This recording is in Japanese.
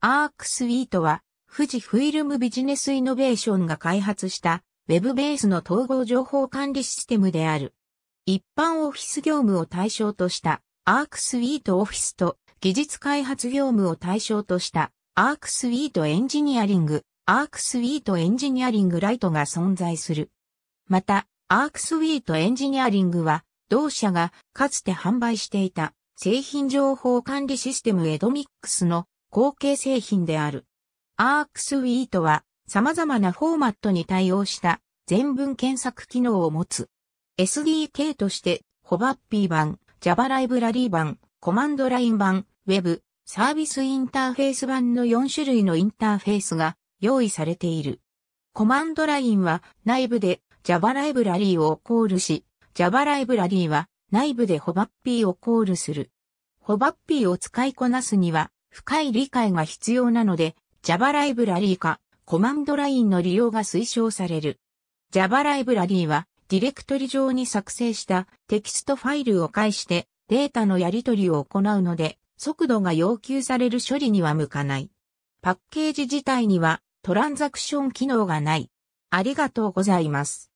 アークスイートは、富士フィルムビジネスイノベーションが開発した、ウェブベースの統合情報管理システムである。一般オフィス業務を対象としたアークスイートオフィスと技術開発業務を対象としたアークスイートエンジニアリング、アークスイートエンジニアリングライトが存在する。また、アークスイートエンジニアリングは、同社がかつて販売していた製品情報管理システムエドミックスの後継製品である。アークスウィートは様々なフォーマットに対応した全文検索機能を持つ。SDK としてホバッピー版、Java ライブラリー版、コマンドライン版、Web、サービスインターフェース版の4種類のインターフェースが用意されている。コマンドラインは内部で Java ライブラリーをコールし、Java ライブラリーは内部でホバッピーをコールする。ホバッピーを使いこなすには深い理解が必要なので、Java ライブラリーかコマンドラインの利用が推奨される。Java ライブラリーはディレクトリ上に作成したテキストファイルを介してデータのやり取りを行うので速度が要求される処理には向かない。パッケージ自体にはトランザクション機能がない。ありがとうございます。